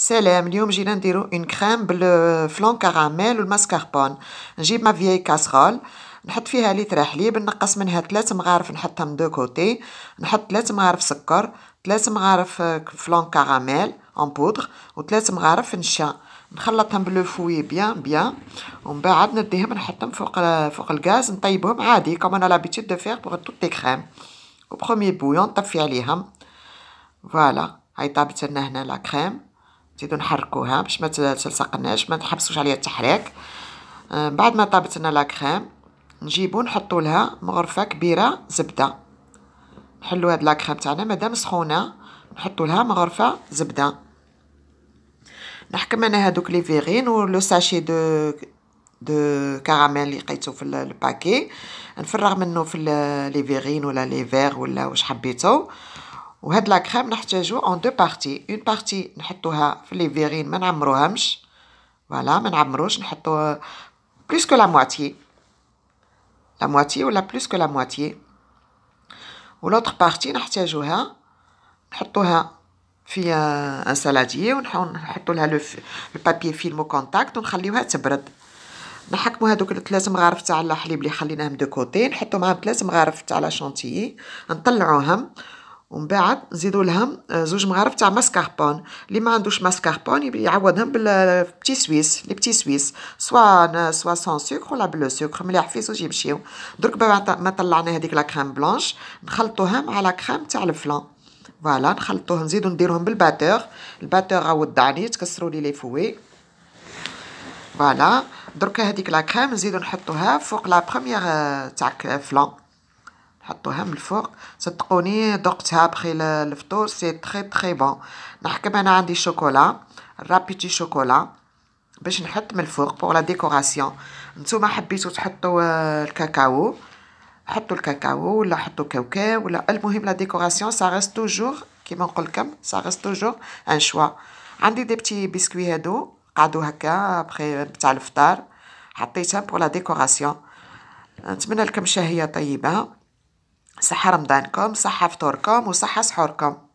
سلام اليوم جينا نديرو اون كريم بالفلون كراميل والماسكاربون نجيب ما فيي كاسرول نحط فيها لتر حليب نقص منها ثلاث مغارف نحطهم دو كوتي نحط ثلاث مغارف سكر ثلاث مغارف فلون كراميل اون بودغ وثلاث مغارف نشا نخلطهم بلو فوي بيان بيان ومن بعد نديهم نحطهم فوق فوق الغاز نطيبهم عادي كما انا لابيتود دو فيغ بوغ توت لي كريم و بويون نطفي عليهم فوالا هاي طابت لنا هنا لا كريم نزيدو نحركوها باش ما تلصقناش ما نحبسوش عليها التحريك آه، بعد ما طابت لنا لا كريم نجيبو نحطو لها مغرفه كبيره زبده نحلو هاد لا كريم تاعنا مادام سخونه نحطو لها مغرفه زبده نحكم انا هادوك لي فيغين ولو ساشي دو دو كراميل اللي لقيتو في الباكي نفرغ منه في لي فيغين ولا لي فيغ ولا واش حبيتو وهاد لا كريم نحتاجو اون دو بارتي اون بارتي نحطوها في لي فيرين ما نعمروهمش فوالا ما نعمروش نحطو بلوس كو لا مواتي لا مواتي ولا بلوس كو لا مواتي ولوطر بارتي نحتاجوها نحطوها في ان سالادي ونحطو لها بابي فيلم كونتاكت ونخليوها تبرد نحكمو هادوك الثلاث مغارف تاع الحليب اللي خليناهم دو كوتي نحطو معاهم ثلاث مغارف تاع لا شونتيي نطلعوهم ومن بعد نزيدو لهم آه، زوج مغارف تاع ماسكاربون اللي ما عندوش ماسكاربون يعوضهم بالبتي آه، سويس لي بتي سويس سوا سوا سون سكر ولا بلو سكر مليح في زوج يمشيو درك ما طلعنا هذيك لا كريم بلونش نخلطوها مع لا كريم تاع الفلان فوالا نخلطوه نزيدو نديرهم بالباتور الباتور اودعني تكسروا لي لي فوي فوالا درك هذيك لا كريم نزيدو نحطوها فوق لا بروميير آه، تاع فلان حطوها من الفوق صدقوني ذقتها بخيل الفطور سي تري تري بون نحكم انا عندي شوكولا رابيتي شوكولا باش نحط من الفوق بوغ لا ديكوراسيون نتوما حبيتو تحطوا آه، الكاكاو حطوا الكاكاو ولا حطوا كاوكاو ولا المهم لا ديكوراسيون سا ريست توجور كيما نقولكم سا ريست توجور ان شوا عندي دي بتي بسكوي هادو قعدو هكا بخي تاع الفطار حطيتها بوغ لا ديكوراسيون نتمنى لكم شهيه طيبه صحة رمضانكم صحة فطوركم وصحة سحوركم